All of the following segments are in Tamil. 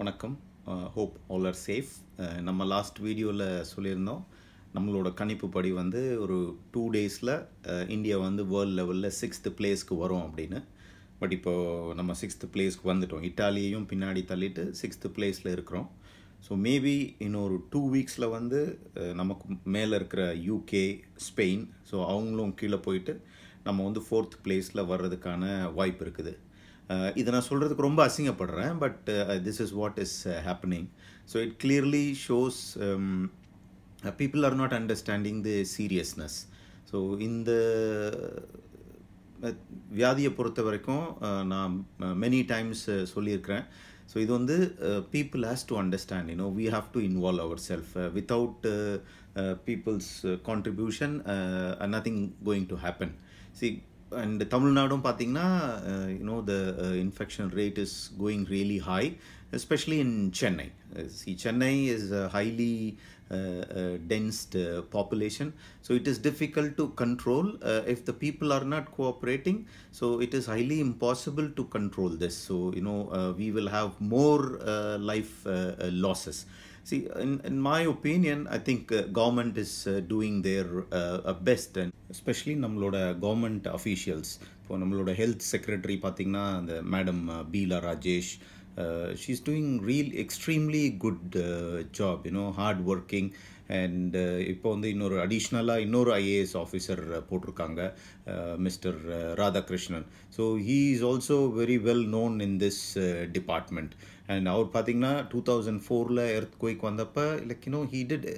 வணக்கம் ஹோப் ஆல் ஆர் சேஃப் நம்ம லாஸ்ட் வீடியோவில் சொல்லியிருந்தோம் நம்மளோட கணிப்புப்படி வந்து ஒரு டூ டேஸில் இந்தியா வந்து வேர்ல்டு லெவலில் சிக்ஸ்த்து பிளேஸ்க்கு வரும் அப்படின்னு பட் இப்போது நம்ம சிக்ஸ்த்து பிளேஸ்க்கு வந்துட்டோம் இட்டாலியையும் பின்னாடி தள்ளிட்டு சிக்ஸ்த்து பிளேஸில் இருக்கிறோம் ஸோ மேபி இன்னொரு டூ வீக்ஸில் வந்து நமக்கு மேலே இருக்கிற யூகே ஸ்பெயின் ஸோ அவங்களும் கீழே போயிட்டு நம்ம வந்து ஃபோர்த் பிளேஸில் வர்றதுக்கான வாய்ப்பு இருக்குது இதை நான் சொல்கிறதுக்கு ரொம்ப அசிங்கப்படுறேன் but this is what is happening so it clearly shows people are not understanding the seriousness so இந்த வியாதியை பொறுத்த வரைக்கும் நான் மெனி டைம்ஸ் சொல்லியிருக்கிறேன் ஸோ இது வந்து people has to understand you know we have to involve our self without peoples contribution nothing going to happen see and Tamil Nadu, uh, you know, the uh, infection rate is going really high, especially in Chennai. Uh, see, Chennai is a highly uh, dense population. So it is difficult to control if the people are not cooperating. So it is highly impossible to control this. So, you know, we will have more life losses. See, in, in my opinion, I think uh, government is uh, doing their uh, uh, best and especially நம்மளோட கவர்மெண்ட் அஃபீஷியல்ஸ் இப்போ நம்மளோட ஹெல்த் செக்ரட்டரி பார்த்திங்கன்னா அந்த madam Beela Rajesh Uh, she's doing real extremely good uh, job you know hard working and uh, இப்போ வந்து இன்னொரு அடிஷ்னலாக இன்னொரு ஐஏஎஸ் ஆஃபீஸர் போட்டிருக்காங்க mister Radhakrishnan so he is also very well known in this department and அவர் பார்த்தீங்கன்னா டூ தௌசண்ட் ஃபோரில் எர்த் குயிக் வந்தப்போ like you know he did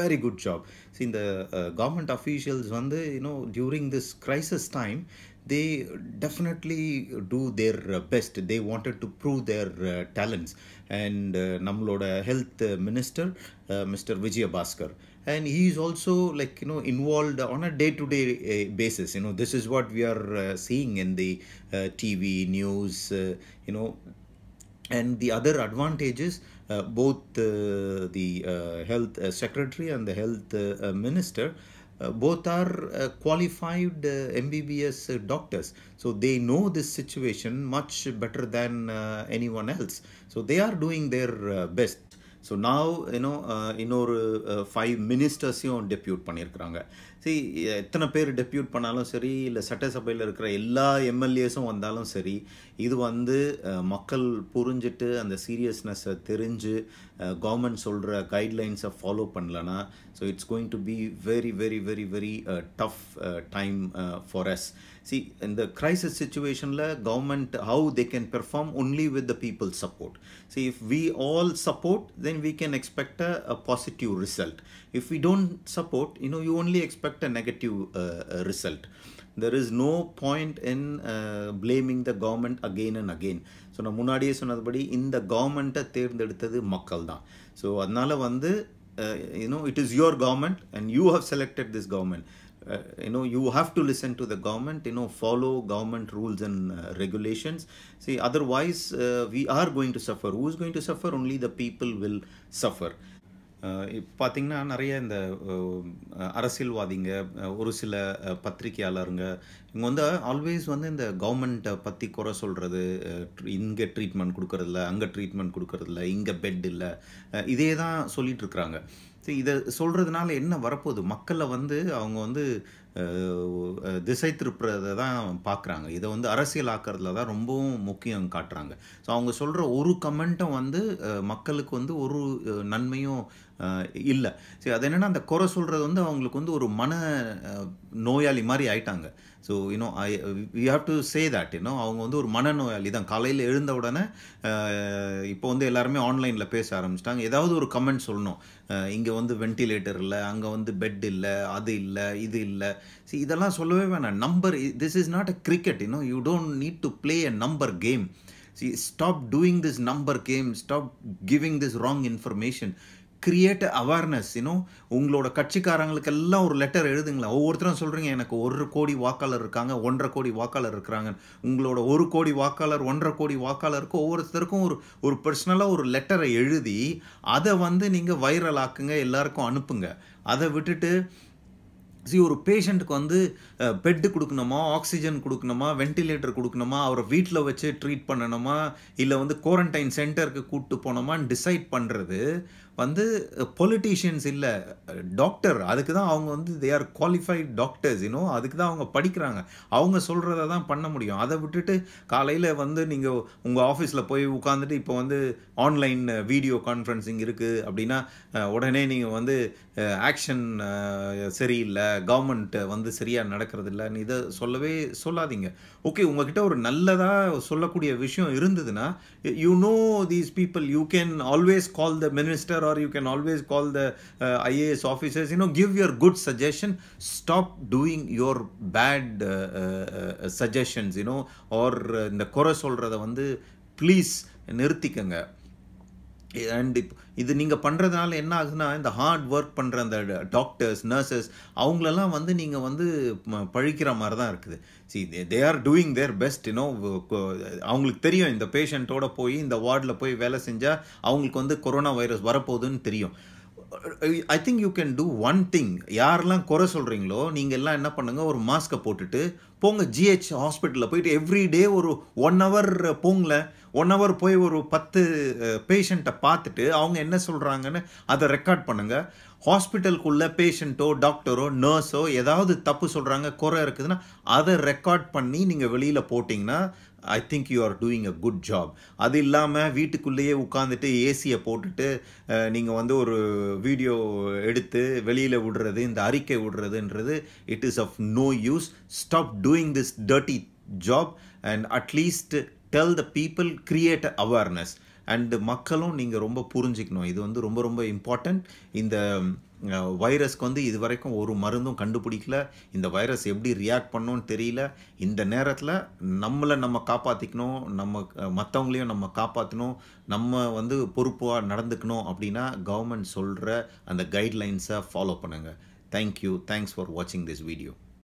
very good job so இந்த கவர்மெண்ட் அஃபீஷியல்ஸ் வந்து you know during this crisis time they definitely do their best. They wanted to prove their uh, talents. And Namloda uh, Health Minister, uh, Mr. Vijay and he is also like you know involved on a day-to-day -day, uh, basis you know this is what we are uh, seeing in the uh, tv news uh, you know and the other advantages both the health secretary and the health minister uh, both are uh, qualified uh, MBBS doctors. So they know this situation much better than anyone else. So they are doing their best. So now, you know, so five ministers இன்னொரு ஃபைவ் மினிஸ்டர்ஸையும் Panir பண்ணியிருக்கிறாங்க சரி எத்தனை பேர் டெப்யூட் பண்ணாலும் சரி இல்லை சட்டசபையில் இருக்கிற எல்லா எம்எல்ஏஸும் வந்தாலும் சரி இது வந்து மக்கள் புரிஞ்சுட்டு அந்த சீரியஸ்னஸை தெரிஞ்சு கவர்மெண்ட் சொல்கிற கைட்லைன்ஸை ஃபாலோ பண்ணலன்னா so it's going to be very very very very tough time for us see இந்த கிரைசிஸ் சுச்சுவேஷனில் government how they can perform only with the people support see if we all support then we can expect a positive result if we don't support you know you only expect expect a negative uh, uh result. There is no point in blaming the government again and again so நான் முன்னாடியே சொன்னதுபடி இந்த கவர்மெண்ட்டை தேர்ந்தெடுத்தது மக்கள் தான் ஸோ அதனால் வந்து you know it is your government and you have selected this government you know you have to listen to the government you know follow government rules and regulations see otherwise we are going to suffer who is going to suffer only the people will suffer பார்த்திங்கன்னா நிறைய இந்த அரசியல்வாதிங்க ஒரு சில பத்திரிகையாளருங்க இவங்க வந்து ஆல்வேஸ் வந்து இந்த கவர்மெண்ட்டை பற்றி குறை சொல்கிறது இங்கே ட்ரீட்மெண்ட் கொடுக்கறதில்ல அங்கே ட்ரீட்மெண்ட் கொடுக்கறதில்ல இங்கே பெட் இல்லை இதே தான் சொல்லிகிட்ருக்குறாங்க இதை சொல்கிறதுனால என்ன வரப்போகுது மக்களை வந்து அவங்க வந்து திசை திருப்புறதை தான் பார்க்குறாங்க இதை வந்து ஆக்கிறதுல தான் ரொம்பவும் முக்கியம் காட்டுறாங்க ஸோ அவங்க சொல்கிற ஒரு கமெண்ட்டும் வந்து மக்களுக்கு வந்து ஒரு நன்மையும் இல்லை சரி அது என்னென்னா அந்த குறை சொல்கிறது வந்து அவங்களுக்கு வந்து ஒரு மன நோயாளி மாதிரி ஆயிட்டாங்க so you know I we have to say that இன்னும் அவங்க வந்து ஒரு மனநோயாளி தான் காலையில் எழுந்த உடனே இப்போ வந்து எல்லாருமே ஆன்லைனில் பேச ஆரம்பிச்சிட்டாங்க ஏதாவது ஒரு கமெண்ட் சொல்லணும் இங்கே வந்து வென்டிலேட்டர் இல்லை அங்கே வந்து பெட் இல்லை அது இல்லை இது இல்லை சி இதெல்லாம் சொல்லவே வேணாம் number this is not a cricket you know you don't need to play a number game see stop doing this number game stop giving this wrong information create awareness you know உங்களோட கட்சிக்காரங்களுக்கெல்லாம் ஒரு லெட்டர் எழுதுங்களேன் ஒவ்வொருத்தரும் சொல்கிறீங்க எனக்கு ஒரு கோடி வாக்காளர் இருக்காங்க ஒன்றரை கோடி வாக்காளர் இருக்கிறாங்க உங்களோட ஒரு கோடி வாக்காளர் ஒன்றரை கோடி வாக்காளருக்கும் ஒவ்வொருத்தருக்கும் ஒரு ஒரு பர்சனலாக ஒரு லெட்டரை எழுதி அதை வந்து நீங்கள் வைரல் ஆக்குங்க எல்லாருக்கும் அனுப்புங்க அதை விட்டுட்டு சி ஒரு பேஷண்ட்டுக்கு வந்து பெட்டு கொடுக்கணுமா ஆக்சிஜன் கொடுக்கணுமா வென்டிலேட்டர் கொடுக்கணுமா அவரை வீட்டில் வச்சு ட்ரீட் பண்ணணுமா இல்லை வந்து குவாரண்டைன் சென்டருக்கு கூப்பிட்டு போனோமான்னு டிசைட் பண்ணுறது வந்து பொலிட்டீஷியன்ஸ் இல்லை டாக்டர் அதுக்கு தான் அவங்க வந்து தே ஆர் குவாலிஃபைட் டாக்டர்ஸ் இன்னும் அதுக்கு தான் அவங்க படிக்கிறாங்க அவங்க சொல்கிறத தான் பண்ண முடியும் அதை விட்டுட்டு காலையில் வந்து நீங்கள் உங்கள் ஆஃபீஸில் போய் உட்காந்துட்டு இப்போ வந்து ஆன்லைன் வீடியோ கான்ஃபரன்சிங் இருக்குது அப்படின்னா உடனே நீங்கள் வந்து ஆக்ஷன் சரியில்லை கவர்மெண்ட் வந்து சரியாக நடக்கிறது இல்லைன்னு இதை சொல்லவே சொல்லாதீங்க ஓகே உங்ககிட்ட ஒரு நல்லதாக சொல்லக்கூடிய விஷயம் இருந்ததுன்னா you know these people you can always call the minister here or you can always call the uh, IAS officers, you know, give your good suggestion. Stop doing your bad uh, uh, suggestions, you know, or இந்த குறை சொல்கிறத Please, ப்ளீஸ் நிறுத்திக்கங்க அண்ட் இது நீங்கள் பண்ணுறதுனால என்ன ஆகுதுன்னா இந்த ஹார்ட் ஒர்க் பண்ணுற அந்த டாக்டர்ஸ் நர்சஸ் அவங்களெல்லாம் வந்து நீங்கள் வந்து பழிக்கிற மாதிரி தான் இருக்குது see they are doing their best you know அவங்களுக்கு தெரியும் இந்த பேஷண்ட்டோட போய் இந்த வார்டில் போய் வேலை செஞ்சால் அவங்களுக்கு வந்து கொரோனா வைரஸ் வரப்போகுதுன்னு தெரியும் I think you can do one thing யாரெல்லாம் குறை சொல்கிறீங்களோ நீங்கள் எல்லாம் என்ன பண்ணுங்கள் ஒரு மாஸ்க்கை போட்டுட்டு போங்க ஜிஹெச் ஹாஸ்பிட்டலில் போயிட்டு எவ்ரி டே ஒரு ஒன் ஹவர் போங்கல ஒன் ஹவர் போய் ஒரு பத்து பேஷண்ட்டை பார்த்துட்டு அவங்க என்ன சொல்கிறாங்கன்னு அதை ரெக்கார்ட் பண்ணுங்கள் ஹாஸ்பிட்டலுக்குள்ளே பேஷண்ட்டோ டாக்டரோ நர்ஸோ ஏதாவது தப்பு சொல்கிறாங்க குறை இருக்குதுன்னா அதை ரெக்கார்ட் பண்ணி நீங்கள் வெளியில் போட்டிங்கன்னா I think you are doing a good job அது இல்லாமல் வீட்டுக்குள்ளேயே உட்காந்துட்டு ஏசியை போட்டுட்டு நீங்கள் வந்து ஒரு வீடியோ எடுத்து வெளியில் விடுறது இந்த அறிக்கை விடுறதுன்றது it is of no use stop doing this dirty job and at least tell the people create awareness and மக்களும் நீங்கள் ரொம்ப புரிஞ்சிக்கணும் இது வந்து ரொம்ப ரொம்ப இம்பார்ட்டண்ட் இந்த வைரஸ்க்கு வந்து இது வரைக்கும் ஒரு மருந்தும் கண்டுபிடிக்கல இந்த வைரஸ் எப்படி ரியாக்ட் பண்ணோன்னு தெரியல இந்த நேரத்தில் நம்மளை நம்ம காப்பாற்றிக்கணும் நம்ம மற்றவங்களையும் நம்ம காப்பாற்றணும் நம்ம வந்து பொறுப்பாக நடந்துக்கணும் அப்படின்னா கவர்மெண்ட் சொல்கிற அந்த கைட்லைன்ஸை ஃபாலோ பண்ணுங்கள் தேங்க்யூ தேங்க்ஸ் ஃபார் வாட்சிங் திஸ் வீடியோ